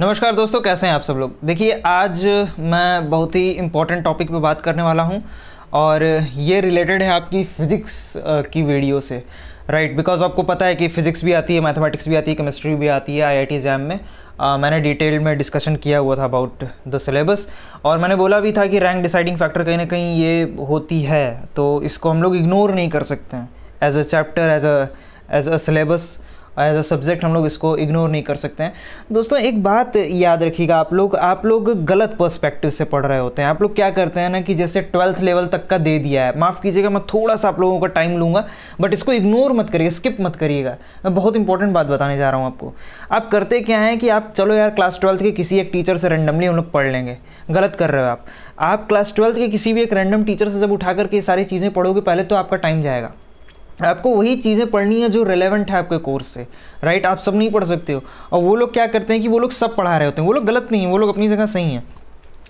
नमस्कार दोस्तों कैसे हैं आप सब लोग देखिए आज मैं बहुत ही इम्पोर्टेंट टॉपिक पे बात करने वाला हूँ और ये रिलेटेड है आपकी फ़िज़िक्स की वीडियो से राइट right, बिकॉज आपको पता है कि फ़िज़िक्स भी आती है मैथमेटिक्स भी आती है केमिस्ट्री भी आती है आई आई एग्ज़ाम में आ, मैंने डिटेल में डिस्कशन किया हुआ था अबाउट द सिलेबस और मैंने बोला भी था कि रैंक डिसाइडिंग फैक्टर कहीं ना कहीं ये होती है तो इसको हम लोग इग्नोर नहीं कर सकते हैं as a chapter as a as a syllabus as a subject हम लोग इसको इग्नोर नहीं कर सकते हैं दोस्तों एक बात याद रखिएगा आप लोग आप लोग गलत पर्सपेक्टिव से पढ़ रहे होते हैं आप लोग क्या करते हैं ना कि जैसे ट्वेल्थ लेवल तक का दे दिया है माफ़ कीजिएगा मैं थोड़ा सा आप लोगों का टाइम लूँगा बट इसको इग्नोर मत करिए स्किप मत करिएगा मैं बहुत इंपॉर्टेंट बात बताने जा रहा हूँ आपको आप करते क्या है कि आप चलो यार क्लास ट्वेल्थ के किसी एक टीचर से रेंडमली हम लोग पढ़ लेंगे गलत कर रहे हो आप आप क्लास ट्वेल्थ के किसी भी एक रैंडम टीचर से जब उठा करके सारी चीज़ें पढ़ोगे पहले तो आपका टाइम जाएगा आपको वही चीज़ें पढ़नी है जो रिलेवेंट है आपके कोर्स से राइट आप सब नहीं पढ़ सकते हो और वो लोग क्या करते हैं कि वो लोग सब पढ़ा रहे होते हैं वो लोग गलत नहीं है वो लोग अपनी जगह सही हैं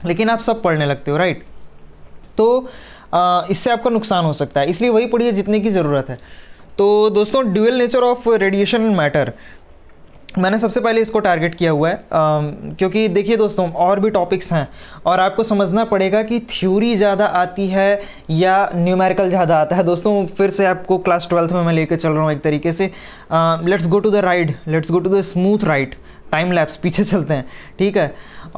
लेकिन आप सब पढ़ने लगते हो राइट तो आ, इससे आपका नुकसान हो सकता है इसलिए वही पढ़िए जितने की ज़रूरत है तो दोस्तों dual nature of radiation matter मैंने सबसे पहले इसको टारगेट किया हुआ है आ, क्योंकि देखिए दोस्तों और भी टॉपिक्स हैं और आपको समझना पड़ेगा कि थ्योरी ज़्यादा आती है या न्यूमेरिकल ज़्यादा आता है दोस्तों फिर से आपको क्लास ट्वेल्थ में मैं लेकर चल रहा हूँ एक तरीके से let's go to the ride let's go to the smooth ride time lapse पीछे चलते हैं ठीक है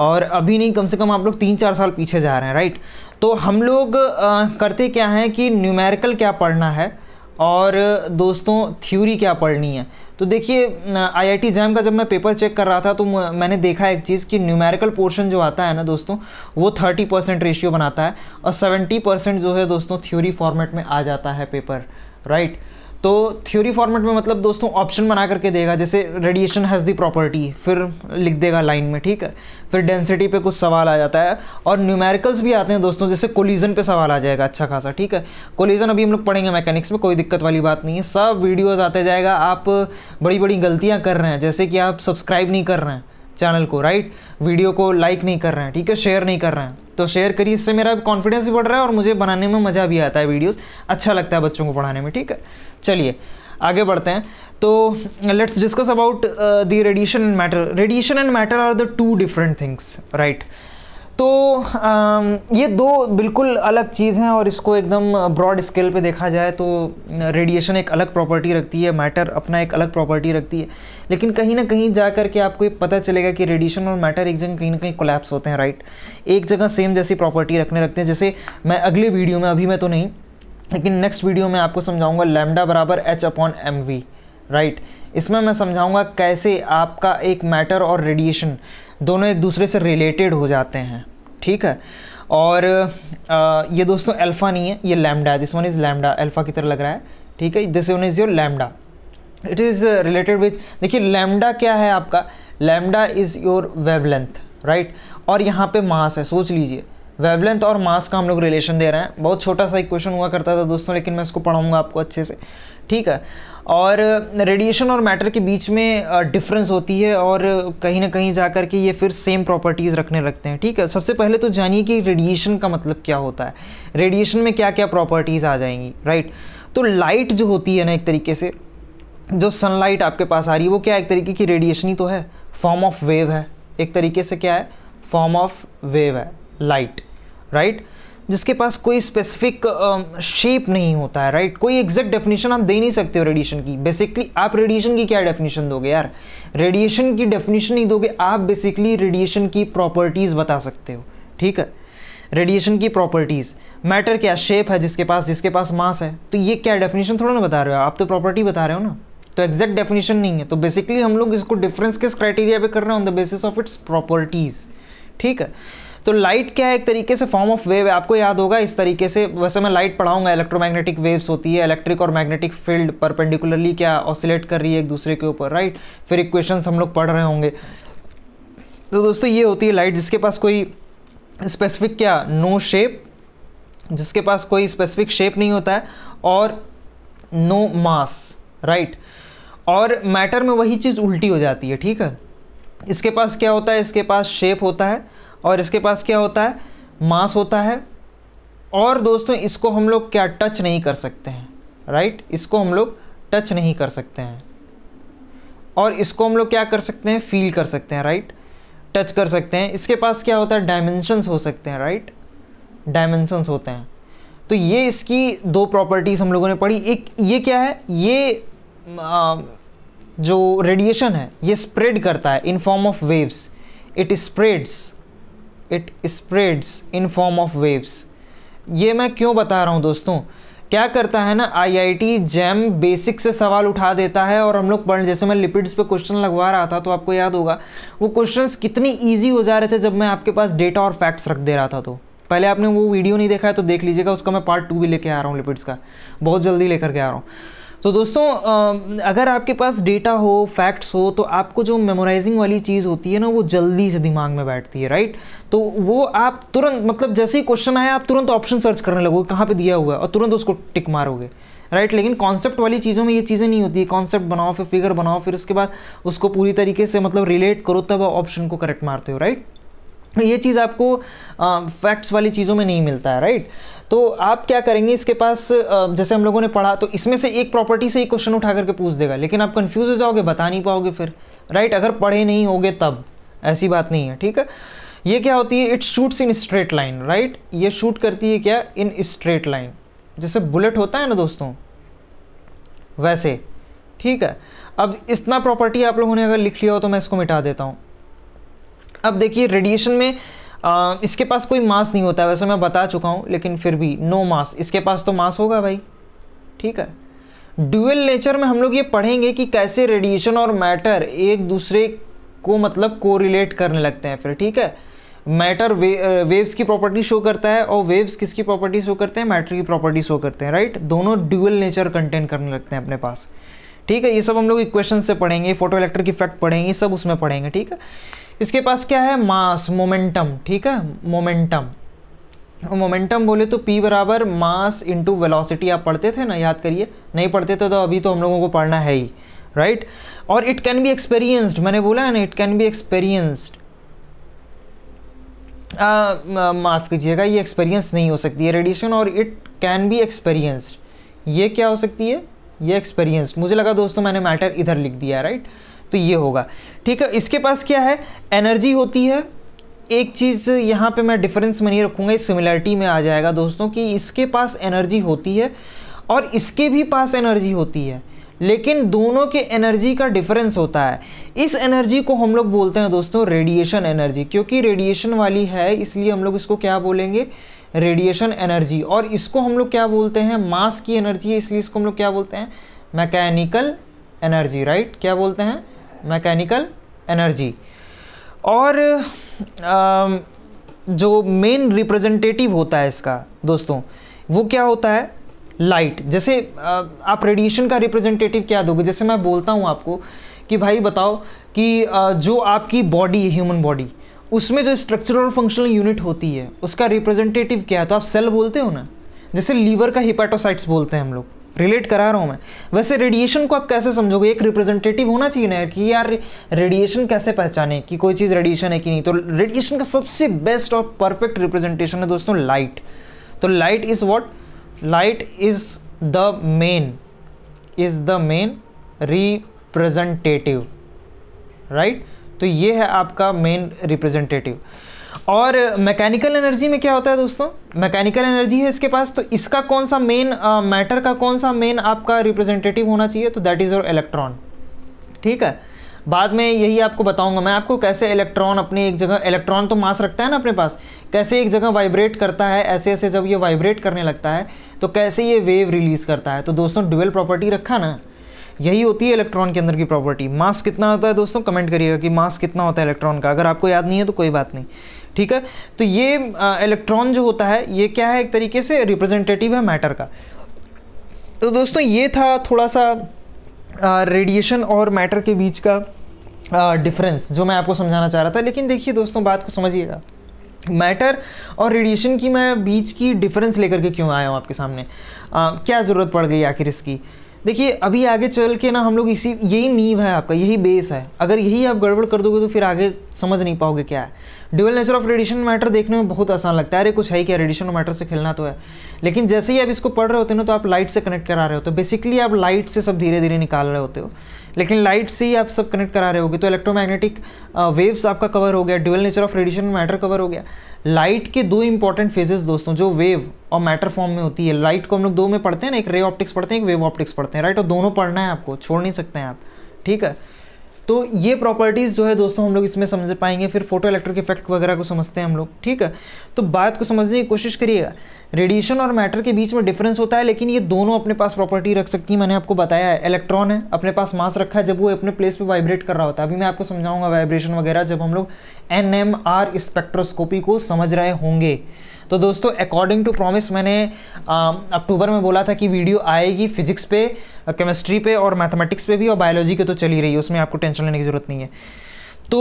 और अभी नहीं कम से कम आप लोग तीन चार साल पीछे जा रहे हैं राइट तो हम लोग आ, करते क्या हैं कि न्यूमेरिकल क्या पढ़ना है और दोस्तों थ्योरी क्या पढ़नी है तो देखिए आईआईटी आई का जब मैं पेपर चेक कर रहा था तो मैंने देखा एक चीज़ कि न्यूमेरिकल पोर्शन जो आता है ना दोस्तों वो 30 परसेंट रेशियो बनाता है और 70 परसेंट जो है दोस्तों थ्योरी फॉर्मेट में आ जाता है पेपर राइट right? तो थ्योरी फॉर्मेट में मतलब दोस्तों ऑप्शन बना करके देगा जैसे रेडिएशन हैज़ दी प्रॉपर्टी फिर लिख देगा लाइन में ठीक है फिर डेंसिटी पे कुछ सवाल आ जाता है और न्यूमेरिकल्स भी आते हैं दोस्तों जैसे कोलिजन पे सवाल आ जाएगा अच्छा खासा ठीक है कोलिजन अभी हम लोग पढ़ेंगे मैकेनिक्स में कोई दिक्कत वाली बात नहीं है सब वीडियोज़ आते जाएगा आप बड़ी बड़ी गलतियाँ कर रहे हैं जैसे कि आप सब्सक्राइब नहीं कर रहे हैं चैनल को राइट वीडियो को लाइक नहीं कर रहे हैं ठीक है शेयर नहीं कर रहे हैं तो शेयर करिए इससे मेरा कॉन्फिडेंस भी बढ़ रहा है और मुझे बनाने में मज़ा भी आता है वीडियोस अच्छा लगता है बच्चों को पढ़ाने में ठीक है चलिए आगे बढ़ते हैं तो let's discuss about the radiation and matter radiation and matter are the two different things right तो ये दो बिल्कुल अलग चीज़ हैं और इसको एकदम ब्रॉड स्केल पे देखा जाए तो रेडिएशन एक अलग प्रॉपर्टी रखती है मैटर अपना एक अलग प्रॉपर्टी रखती है लेकिन कहीं ना कहीं जा कर के आपको ये पता चलेगा कि रेडिएशन और मैटर एक जगह कहीं ना कहीं कोलैप्स होते हैं राइट एक जगह सेम जैसी प्रॉपर्टी रखने रखते हैं जैसे मैं अगले वीडियो में अभी मैं तो नहीं लेकिन नेक्स्ट वीडियो में आपको समझाऊँगा लैमडा बराबर h upon m v right इसमें मैं समझाऊँगा कैसे आपका एक मैटर और रेडिएशन दोनों एक दूसरे से रिलेटेड हो जाते हैं ठीक है और आ, ये दोस्तों अल्फ़ा नहीं है ये लैमडा है this one is lambda alpha की तरह लग रहा है ठीक है this one is your lambda it is related with देखिए लैमडा क्या है आपका lambda is your wavelength right और यहाँ पे मास है सोच लीजिए वेवलेंथ और मास का हम लोग रिलेशन दे रहे हैं बहुत छोटा सा इक्वेशन हुआ करता था दोस्तों लेकिन मैं इसको पढ़ाऊँगा आपको अच्छे से ठीक है और रेडिएशन और मैटर के बीच में डिफरेंस होती है और कहीं ना कहीं जा कर के ये फिर सेम प्रॉपर्टीज़ रखने लगते हैं ठीक है सबसे पहले तो जानिए कि रेडिएशन का मतलब क्या होता है रेडिएशन में क्या क्या प्रॉपर्टीज़ आ जाएंगी राइट तो लाइट जो होती है ना एक तरीके से जो सनलाइट आपके पास आ रही है वो क्या एक तरीके की रेडिएशन ही तो है फॉर्म ऑफ वेव है एक तरीके से क्या है फॉर्म ऑफ वेव है लाइट राइट right? जिसके पास कोई स्पेसिफिक शेप um, नहीं होता है राइट कोई एग्जैक्ट डेफिनेशन आप दे नहीं सकते हो रेडिएशन की बेसिकली आप रेडिएशन की क्या डेफिनेशन दोगे यार रेडिएशन की डेफिनेशन नहीं दोगे आप बेसिकली रेडिएशन की प्रॉपर्टीज़ बता सकते हो ठीक है रेडिएशन की प्रॉपर्टीज़ मैटर क्या शेप है जिसके पास जिसके पास मास है तो ये क्या डेफिनेशन थोड़ा ना बता रहे हो आप तो प्रॉपर्टी बता रहे हो ना तो एग्जैक्ट डेफिनेशन नहीं है तो बेसिकली हम लोग इसको डिफरेंस किस क्राइटेरिया पे कर रहे हैं on the basis of its properties ठीक है तो लाइट क्या है एक तरीके से फॉर्म ऑफ वेव है आपको याद होगा इस तरीके से वैसे मैं लाइट पढ़ाऊंगा इलेक्ट्रोमैग्नेटिक वेव्स होती है इलेक्ट्रिक और मैग्नेटिक फील्ड परपेंडिकुलरली क्या ऑसिलेट कर रही है एक दूसरे के ऊपर राइट फिर इक्वेशंस हम लोग पढ़ रहे होंगे तो दोस्तों ये होती है लाइट जिसके पास कोई स्पेसिफिक क्या नो शेप जिसके पास कोई स्पेसिफिक शेप नहीं होता है और नो मास राइट और मैटर में वही चीज़ उल्टी हो जाती है ठीक है इसके पास क्या होता है इसके पास शेप होता है और इसके पास क्या होता है मास होता है और दोस्तों इसको हम लोग क्या टच नहीं कर सकते हैं राइट इसको हम लोग टच नहीं कर सकते हैं और इसको हम लोग क्या कर सकते हैं फील कर सकते हैं राइट टच कर सकते हैं इसके पास क्या होता है डायमेंशंस हो सकते हैं राइट डायमेंशंस होते हैं तो ये इसकी दो प्रॉपर्टीज़ हम लोगों ने पढ़ी एक ये क्या है ये आ, जो रेडिएशन है ये स्प्रेड करता है in form of waves it spreads it spreads in form of waves ये मैं क्यों बता रहा हूँ दोस्तों क्या करता है ना आईआईटी जैम बेसिक से सवाल उठा देता है और हम लोग पढ़ जैसे मैं लिपिड्स पे क्वेश्चन लगवा रहा था तो आपको याद होगा वो क्वेश्चंस कितने इजी हो जा रहे थे जब मैं आपके पास डेटा और फैक्ट्स रख दे रहा था तो पहले आपने वो वीडियो नहीं देखा है तो देख लीजिएगा उसका मैं पार्ट टू भी लेके आ रहा हूँ लिपिड्स का बहुत जल्दी लेकर के आ रहा हूँ तो दोस्तों अगर आपके पास डेटा हो फैक्ट्स हो तो आपको जो मेमोराइजिंग वाली चीज़ होती है ना वो जल्दी से दिमाग में बैठती है राइट तो वो आप तुरंत मतलब जैसे ही क्वेश्चन आया आप तुरंत ऑप्शन सर्च करने लगोगे कहाँ पे दिया हुआ है और तुरंत उसको टिक मारोगे राइट लेकिन कॉन्सेप्ट वाली चीज़ों में ये चीज़ें नहीं होती है कॉन्सेप्ट बनाओ फिर फिगर बनाओ फिर उसके बाद उसको पूरी तरीके से मतलब रिलेट करो तब ऑप्शन को करेक्ट मारते हो राइट तो ये चीज़ आपको फैक्ट्स वाली चीज़ों में नहीं मिलता है राइट तो आप क्या करेंगे इसके पास जैसे हम लोगों ने पढ़ा तो इसमें से एक प्रॉपर्टी से ही क्वेश्चन उठा करके पूछ देगा लेकिन आप कन्फ्यूज हो जाओगे बता नहीं पाओगे फिर राइट अगर पढ़े नहीं होगे तब ऐसी बात नहीं है ठीक है ये क्या होती है it shoots in straight line right ये शूट करती है क्या इन स्ट्रेट लाइन जैसे बुलेट होता है ना दोस्तों वैसे ठीक है अब इतना प्रॉपर्टी आप लोगों ने अगर लिख लिया हो तो मैं इसको मिटा देता हूँ अब देखिए रेडिएशन में आ, इसके पास कोई मास नहीं होता वैसे मैं बता चुका हूँ लेकिन फिर भी नो मास इसके पास तो मास होगा भाई ठीक है ड्यूअल नेचर में हम लोग ये पढ़ेंगे कि कैसे रेडिएशन और मैटर एक दूसरे को मतलब कोरिलेट करने लगते हैं फिर ठीक है मैटर वे, वेव्स की प्रॉपर्टी शो करता है और वेव्स किसकी प्रॉपर्टी शो करते हैं मैटर की प्रॉपर्टी शो करते हैं राइट दोनों ड्यूअल नेचर कंटेन करने लगते हैं अपने पास ठीक है ये सब हम लोग इक्वेशन से पढ़ेंगे फोटो इलेक्ट्रिक इफेक्ट पढ़ेंगे सब उसमें पढ़ेंगे ठीक है इसके पास क्या है मास मोमेंटम ठीक है मोमेंटम मोमेंटम बोले तो पी बराबर मास इंटू वेलोसिटी आप पढ़ते थे ना याद करिए नहीं पढ़ते थे तो अभी तो हम लोगों को पढ़ना है ही राइट और इट कैन बी एक्सपीरियंस्ड मैंने बोला है ना इट कैन बी एक्सपीरियंस्ड माफ़ कीजिएगा ये एक्सपीरियंस नहीं हो सकती है रेडिएशन और इट कैन बी एक्सपीरियंस्ड ये क्या हो सकती है ये एक्सपीरियंस मुझे लगा दोस्तों मैंने मैटर इधर लिख दिया राइट right? तो ये होगा ठीक है इसके पास क्या है एनर्जी होती है एक चीज़ यहाँ पे मैं डिफरेंस में नहीं रखूँगा इस सिमिलरिटी में आ जाएगा दोस्तों कि इसके पास एनर्जी होती है और इसके भी पास एनर्जी होती है लेकिन दोनों के एनर्जी का डिफरेंस होता है इस एनर्जी को हम लोग बोलते हैं दोस्तों रेडिएशन एनर्जी क्योंकि रेडिएशन वाली है इसलिए हम लोग इसको क्या बोलेंगे रेडिएशन एनर्जी और इसको हम लोग क्या बोलते हैं मास की एनर्जी है इसलिए इसको हम लोग क्या बोलते हैं मैकेनिकल एनर्जी राइट क्या बोलते हैं मैकेनिकल एनर्जी और जो मेन रिप्रेजेंटेटिव होता है इसका दोस्तों वो क्या होता है लाइट जैसे आप रेडिएशन का रिप्रेजेंटेटिव क्या दोगे जैसे मैं बोलता हूँ आपको कि भाई बताओ कि जो आपकी बॉडी ह्यूमन बॉडी उसमें जो स्ट्रक्चरल फंक्शनल यूनिट होती है उसका रिप्रेजेंटेटिव क्या है तो आप सेल बोलते हो ना जैसे लीवर का हिपाटोसाइट्स बोलते हैं हम लोग रिलेट करा रहा हूँ मैं वैसे रेडिएशन को आप कैसे समझोगे एक रिप्रेजेंटेटिव होना चाहिए ना कि यार रेडिएशन कैसे पहचाने कि कोई चीज़ रेडिएशन है कि नहीं तो रेडिएशन का सबसे बेस्ट और परफेक्ट रिप्रेजेंटेशन है दोस्तों लाइट तो light is what light is the main is the main representative right तो ये है आपका मेन रिप्रेजेंटेटिव और मैकेनिकल एनर्जी में क्या होता है दोस्तों मैकेनिकल एनर्जी है इसके पास तो इसका कौन सा मेन मैटर का कौन सा मेन आपका रिप्रेजेंटेटिव होना चाहिए तो दैट इज़ योर इलेक्ट्रॉन ठीक है बाद में यही आपको बताऊंगा मैं आपको कैसे इलेक्ट्रॉन अपने एक जगह इलेक्ट्रॉन तो मास रखता है ना अपने पास कैसे एक जगह वाइब्रेट करता है ऐसे ऐसे जब ये वाइब्रेट करने लगता है तो कैसे ये वेव रिलीज़ करता है तो दोस्तों ड्यूअल प्रॉपर्टी रखा ना यही होती है इलेक्ट्रॉन के अंदर की प्रॉपर्टी मास कितना होता है दोस्तों कमेंट करिएगा कि मास कितना होता है इलेक्ट्रॉन का अगर आपको याद नहीं है तो कोई बात नहीं ठीक है तो ये इलेक्ट्रॉन जो होता है ये क्या है एक तरीके से रिप्रेजेंटेटिव है मैटर का तो दोस्तों ये था थोड़ा सा रेडिएशन और मैटर के बीच का डिफरेंस जो मैं आपको समझाना चाह रहा था लेकिन देखिए दोस्तों बात को समझिएगा मैटर और रेडिएशन की मैं बीच की डिफरेंस लेकर के क्यों आया हूँ आपके सामने आ, क्या ज़रूरत पड़ गई आखिर इसकी देखिए अभी आगे चल के ना हम लोग इसी यही नींव है आपका यही बेस है अगर यही आप गड़बड़ कर दोगे तो फिर आगे समझ नहीं पाओगे क्या है dual nature of radiation matter देखने में बहुत आसान लगता है अरे कुछ है क्या रेडिएशन और मैटर से खेलना तो है लेकिन जैसे ही आप इसको पढ़ रहे होते ना तो आप लाइट से कनेक्ट करा रहे हो तो बेसिकली आप लाइट से सब धीरे धीरे निकाल रहे होते हो लेकिन लाइट से ही आप सब कनेक्ट करा रहे होगे तो इलेक्ट्रोमैग्नेटिक वेव्स आपका कवर हो गया dual nature of radiation matter cover हो गया लाइट के दो इंपॉर्टेंट फेजेस दोस्तों जो वेव और मैटर फॉर्म में होती है लाइट को हम लोग दो में पढ़ते हैं ना एक रे ऑप्टिक्स पढ़ते हैं एक वेव ऑप्टिक्स पढ़ते हैं राइट और दोनों पढ़ना है आपको छोड़ नहीं सकते हैं आप ठीक है तो ये प्रॉपर्टीज़ जो है दोस्तों हम लोग इसमें समझ पाएंगे फिर फोटो इलेक्ट्रिक इफेक्ट वगैरह को समझते हैं हम लोग ठीक है तो बात को समझने की कोशिश करिएगा रेडिएशन और मैटर के बीच में डिफरेंस होता है लेकिन ये दोनों अपने पास प्रॉपर्टी रख सकती है मैंने आपको बताया है इलेक्ट्रॉन है अपने पास मास रखा है जब वो अपने प्लेस पर वाइब्रेट कर रहा होता है अभी मैं आपको समझाऊंगा वाइब्रेशन वगैरह जब हम लोग एन स्पेक्ट्रोस्कोपी को समझ रहे होंगे तो दोस्तों अकॉर्डिंग टू प्रॉमिस मैंने अक्टूबर में बोला था कि वीडियो आएगी फिजिक्स पे केमिस्ट्री पे और मैथमेटिक्स पे भी और बायोलॉजी के तो चली रही है उसमें आपको टेंशन लेने की ज़रूरत नहीं है तो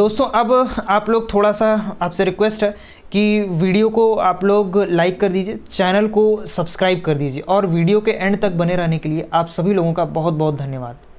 दोस्तों अब आप लोग थोड़ा सा आपसे रिक्वेस्ट है कि वीडियो को आप लोग लाइक कर दीजिए चैनल को सब्सक्राइब कर दीजिए और वीडियो के एंड तक बने रहने के लिए आप सभी लोगों का बहुत बहुत धन्यवाद